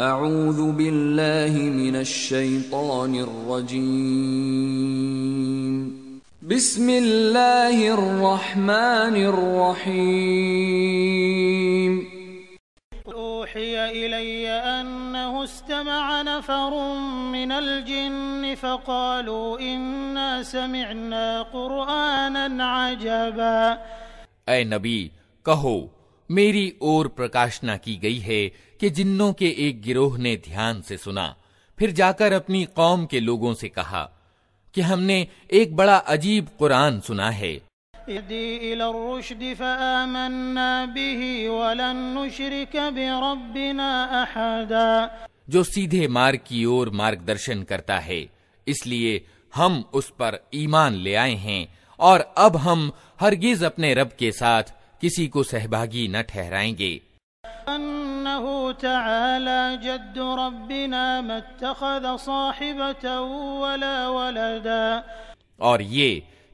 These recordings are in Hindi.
أعوذ بالله من الشيطان الرجيم بسم الله الرحمن الرحيم أوحي إلي أنه استمع نفر من الجن فقالوا إنا سمعنا قرآنا عجبا أي نبي كهو मेरी ओर प्रकाशना की गई है कि जिन्नों के एक गिरोह ने ध्यान से सुना फिर जाकर अपनी कौम के लोगों से कहा कि हमने एक बड़ा अजीब कुरान सुना है जो सीधे मार्ग की ओर मार्गदर्शन करता है इसलिए हम उस पर ईमान ले आए हैं और अब हम हरगिज अपने रब के साथ किसी को सहभागी न ठहराएंगे और ये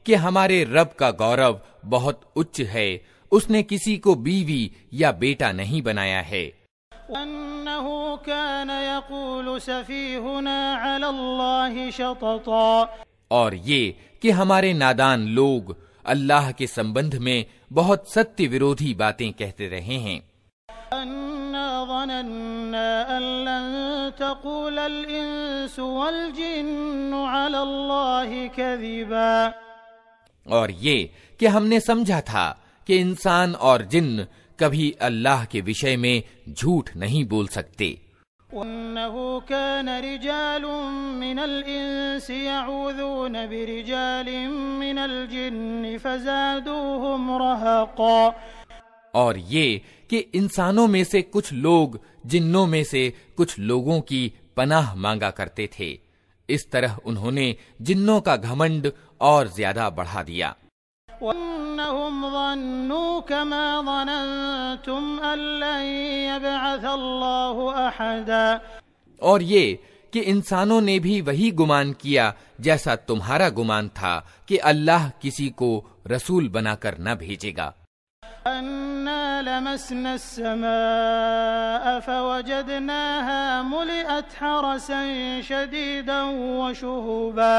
कि हमारे रब का गौरव बहुत उच्च है उसने किसी को बीवी या बेटा नहीं बनाया है और ये कि हमारे नादान लोग अल्लाह के संबंध में बहुत सत्य विरोधी बातें कहते रहे हैं और ये कि हमने समझा था कि इंसान और जिन कभी अल्लाह के विषय में झूठ नहीं बोल सकते وأنه كان رجال من الإنس يعوذون برجال من الجن فزادوهم رهقا और ये कि इंसानों में से कुछ लोग जिन्नों में से कुछ लोगों की पनाह मांगा करते थे इस तरह उन्होंने जिन्नों का घमंड और ज्यादा बढ़ा दिया وأنهم ظنوا كما ظننتم أن لن يبعث الله أحدا और ये कि इंसानों ने भी वही गुमान किया जैसा तुम्हारा गुमान था कि अल्लाह किसी को रसूल बनाकर न भेजेगा لمسنا السماء فوجدناها ملئت حرسا شديدا وشهبا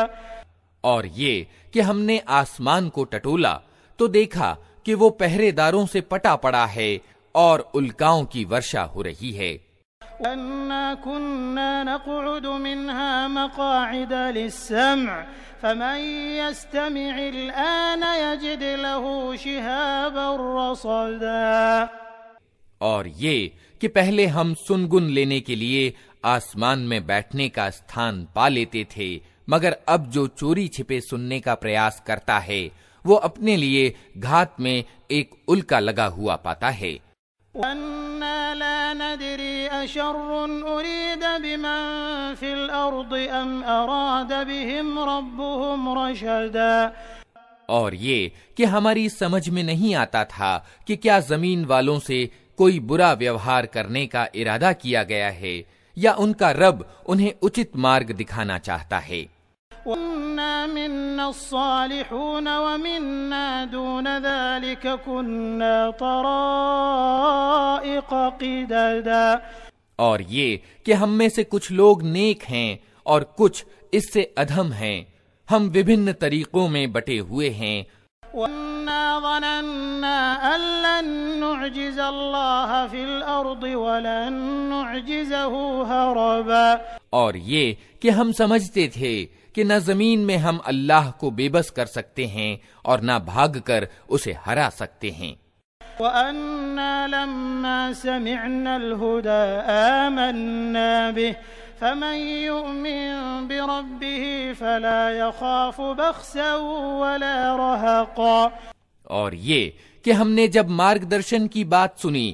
और ये कि हमने आसमान को टटोला तो देखा कि वो पहरेदारों से पटा पड़ा है और उल्काओं की वर्षा हो रही है और ये कि पहले हम सुनगुन लेने के लिए आसमान में बैठने का स्थान पा लेते थे मगर अब जो चोरी छिपे सुनने का प्रयास करता है वो अपने लिए घात में एक उल्का लगा हुआ पाता है और ये कि हमारी समझ में नहीं आता था कि क्या जमीन वालों से कोई बुरा व्यवहार करने का इरादा किया गया है या उनका रब उन्हें उचित मार्ग दिखाना चाहता है وإنا منا الصالحون ومنا دون ذلك كنا طرائق قددا اور یہ کہ ہم میں سے کچھ لوگ نیک ہیں اور کچھ اس سے ادھم ہیں ہم وبھن طریقوں میں بٹے ہوئے ہیں وانا ظننا ان لن نعجز الله في الارض ولن نعجزه هربا اور یہ کہ ہم سمجھتے تھے कि न जमीन में हम अल्लाह को बेबस कर सकते हैं और न भाग कर उसे हरा सकते हैं और ये कि हमने जब मार्गदर्शन की बात सुनी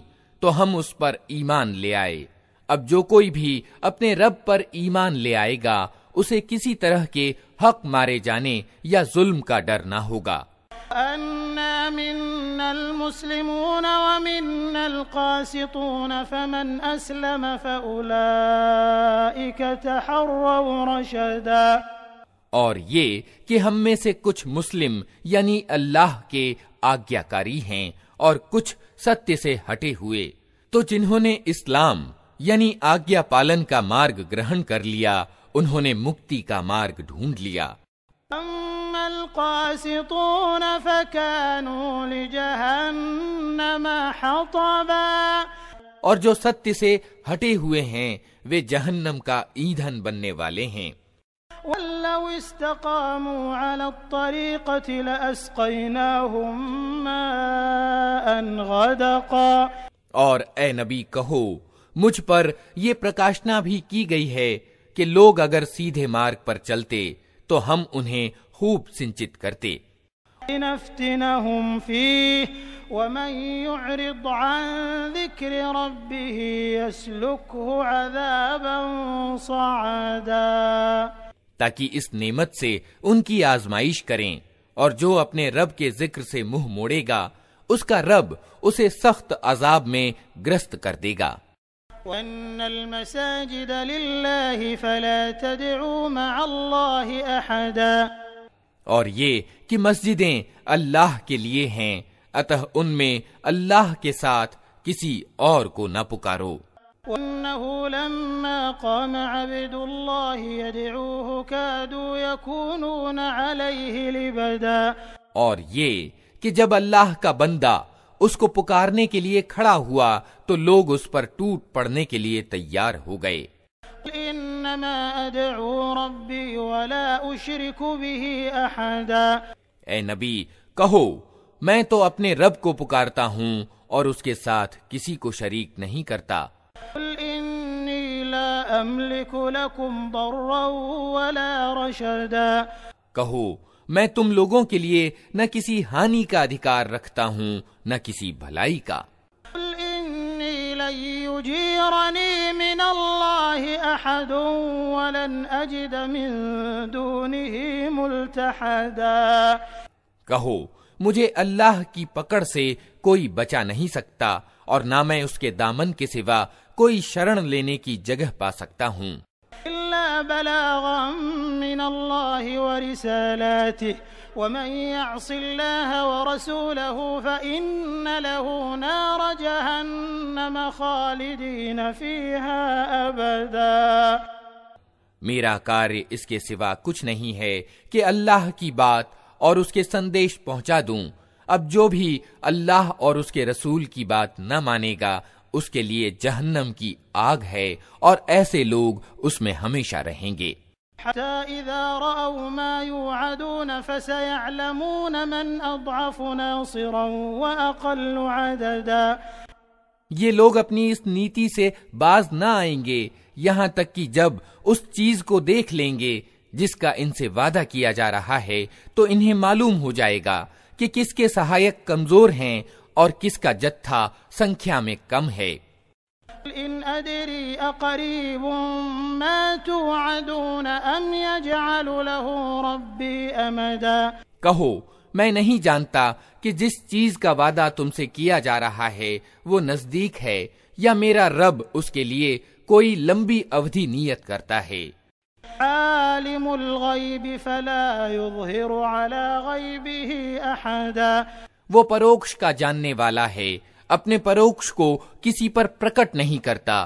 तो हम उस पर ईमान ले आए अब जो कोई भी अपने रब पर ईमान ले आएगा उसे किसी तरह के हक मारे जाने या जुल्म का डर ना होगा और ये कि हम में से कुछ मुस्लिम यानी अल्लाह के आज्ञाकारी हैं और कुछ सत्य से हटे हुए तो जिन्होंने इस्लाम यानी आज्ञा पालन का मार्ग ग्रहण कर लिया उन्होंने मुक्ति का मार्ग ढूंढ लिया और जो सत्य से हटे हुए हैं वे जहन्नम का ईंधन बनने वाले हैं ولو استقاموا على الطريقة لأسقيناهم ماء غدقا और ए नबी कहो मुझ पर ये प्रकाशना भी की गई है कि लोग अगर सीधे मार्ग पर चलते तो हम उन्हें खूब सिंचित करते ताकि इस नेमत से उनकी आजमाइश करें और जो अपने रब के जिक्र से मुंह मोड़ेगा उसका रब उसे सख्त अजाब में ग्रस्त कर देगा और ये कि मस्जिदें अल्लाह के लिए हैं अतः उनमें अल्लाह के साथ किसी और को न पुकारो और ये कि जब अल्लाह का बंदा उसको पुकारने के लिए खड़ा हुआ तो लोग उस पर टूट पड़ने के लिए तैयार हो गए ए नबी कहो मैं तो अपने रब को पुकारता हूँ और उसके साथ किसी को शरीक नहीं करता कहो मैं तुम लोगों के लिए न किसी हानि का अधिकार रखता हूँ न किसी भलाई का يجيرني من الله أحد ولن أجد من دونه ملتحدا कहो मुझे अल्लाह की पकड़ से कोई बचा नहीं सकता और ना मैं उसके दामन के सिवा कोई शरण लेने की जगह पा सकता हूँ بلاغا من الله ورسالاته ومن يعص الله ورسوله فإن له نار جهنم خالدين فيها أبدا मेरा कार्य इसके सिवा कुछ नहीं है कि अल्लाह की बात और उसके संदेश पहुंचा दूं अब जो भी अल्लाह और उसके रसूल की बात न मानेगा उसके लिए जहन्नम की आग है और ऐसे लोग उसमें हमेशा रहेंगे ये लोग अपनी इस नीति से बाज न आएंगे यहाँ तक कि जब उस चीज को देख लेंगे जिसका इनसे वादा किया जा रहा है तो इन्हें मालूम हो जाएगा कि किसके सहायक कमजोर हैं और किसका जत्था संख्या में कम है इन अदरी कहो मैं नहीं जानता कि जिस चीज का वादा तुमसे किया जा रहा है वो नजदीक है या मेरा रब उसके लिए कोई लंबी अवधि नियत करता है वो परोक्ष का जानने वाला है अपने परोक्ष को किसी पर प्रकट नहीं करता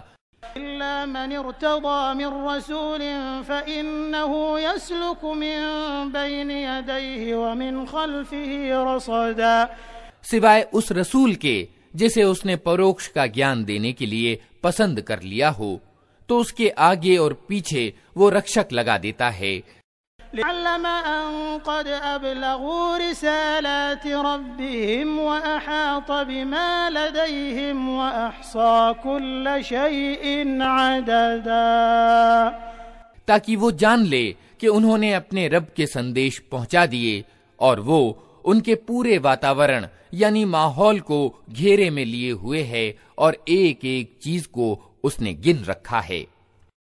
सिवाय उस रसूल के जिसे उसने परोक्ष का ज्ञान देने के लिए पसंद कर लिया हो तो उसके आगे और पीछे वो रक्षक लगा देता है لعلم أن قد أبلغوا رسالات ربهم وأحاط بما لديهم وأحصى كل شيء عددا ताकि वो जान ले कि उन्होंने अपने रब के संदेश पहुंचा दिए और वो उनके पूरे वातावरण यानी माहौल को घेरे में लिए हुए है और एक एक चीज को उसने गिन रखा है